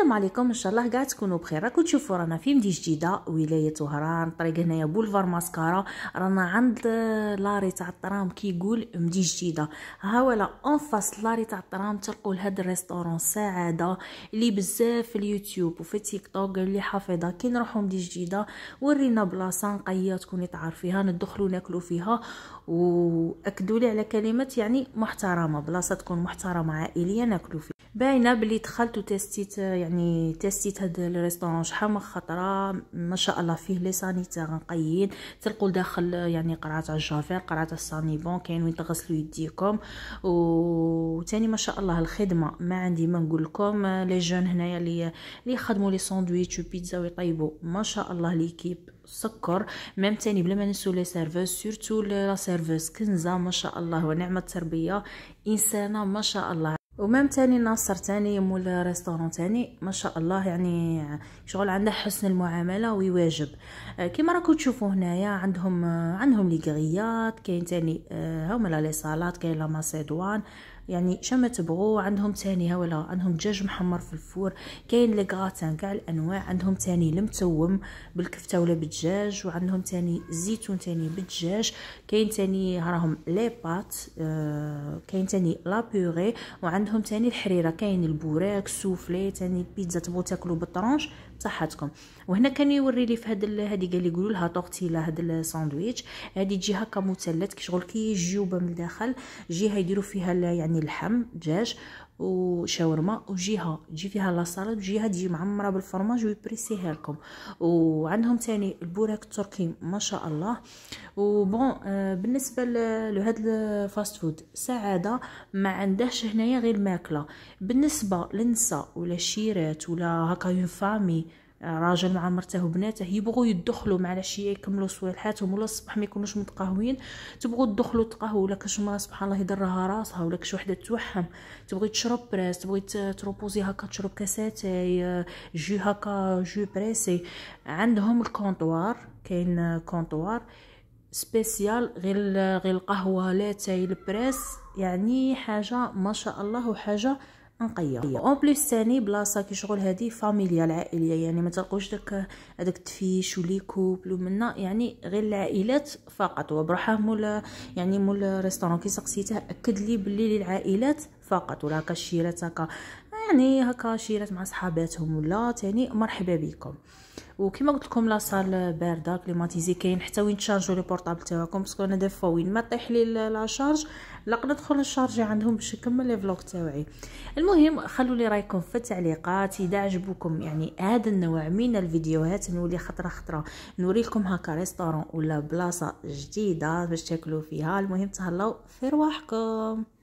السلام عليكم ان شاء الله كاع تكونوا بخير راكم تشوفوا رانا في مدينه جديده ولايه وهران طريق هنايا بولفار ماسكارا رانا عند لاري تاع الطرام كيقول مدينه جديده ها ولا اون فاس لاري تاع الطرام تلقوا لهاد الريستورون سعاده اللي بزاف في اليوتيوب وفي تيك توك اللي حافظه كي نروحوا مدينه جديده ورينا بلاصه نقيه تكوني تعرفيها ندخلوا ناكلوا فيها واكدوا لي على كلمات يعني محترمه بلاصه تكون محترمه عائليه ناكلوا فيها باينه بلي دخلت وتستيت يعني تستيت هاد الريستورون شحال من خطره ما شاء الله فيه لي سانيتير نقيين تلقوا داخل يعني قرعه تاع الجافير قرعه تاع السانيبون كاين وين تغسلوا يديكم وثاني ما شاء الله الخدمه ما عندي ما نقول لكم لي جون هنايا اللي اللي يخدموا لي ساندويتش وبيتزا ويطيبوا ما شاء الله ليكيب سكر ميم تاني بلا ما ننسو لي سيرفيس سورتو لا سيرفيس كنزه ما شاء الله ونعمه تربيه انسانه ما شاء الله ومام تاني ناصر تاني مول ريستورون تاني ما شاء الله يعني شغل عنده حسن المعامله ويواجب آه، كيما راكم تشوفوا هنايا عندهم آه، عندهم لي كاين تاني آه، هما لا لي صالات كاين لا ماسيدوان يعني شما تبغوا عندهم تاني هولا عندهم دجاج محمر في الفور كاين لي غراتان كاع الانواع عندهم تاني المتوم بالكفته ولا بالدجاج وعندهم تاني الزيتون تاني بالدجاج كاين تاني راهم لي بات آه، كاين تاني لا بوري وعندهم تاني الحريره كاين البوراك سوفلي تاني البيتزا تبغوا تاكلوا بالطرونش بصحتكم وهنا كان يوري لي في هاد هادي قال لي قولوا لها طورتيلا هاد الساندويتش هادي تجي هكا مثلث كي شغل كي جيوبه من الداخل جهه يديروا فيها يعني اللحم دجاج وشاورما وجيها تجي فيها لاصالاد وجيها تجي معمره بالفرماج ويبريسيها لكم وعندهم تاني البوراك التركي ما شاء الله وبون آه، بالنسبه لهاد الفاست فود سعاده ما عندهش هنايا غير ماكله بالنسبه للنساء ولا الشيرات ولا هكا فامي راجل مع مرته وبناته يبغوا يدخلوا العشيه يكملوا صوالحاتهم ولا الصباح ما يكونوش متقهوين تبغوا تدخلوا تقهوا ولا كاش ما سبحان الله يضرها راسها ولا كاش وحده توحم تبغي تشرب براس تبغي تروبوزي هكا تشرب كاساتاي آه، جو هكا جو بريسي عندهم الكونطوار كاين كونطوار سبيسيال غير غير القهوه لاتاي البريس يعني حاجه ما شاء الله وحاجه نقيه اون بليس ثاني بلاصه كي شغل هذه فاميليا العائليه يعني ما تلقوش داك هذاك التفيش ولي كوبل ومنا يعني غير العائلات فقط وبروحه مول يعني مول ريستورون كي سقسيته اكد لي بلي للعائلات فقط ولا كاشيرات هكا يعني هكا شيرات مع صحاباتهم ولا تاني مرحبا بكم وكما قلت لكم لا صال بارده كليماتيزي كاين حتى وين تشارجو لي بورطابل تاعكم باسكو انا دافا وين ما طيح لي لا شارج لا ندخل نشارجي عندهم باش نكمل لي فلوغ تاوعي المهم خلوا لي رايكم في التعليقات اذا عجبكم يعني هذا النوع من الفيديوهات نولي خطره خطره نوريلكم هكا ريستورون ولا بلاصه جديده باش تاكلوا فيها المهم تهلاو في رواحكم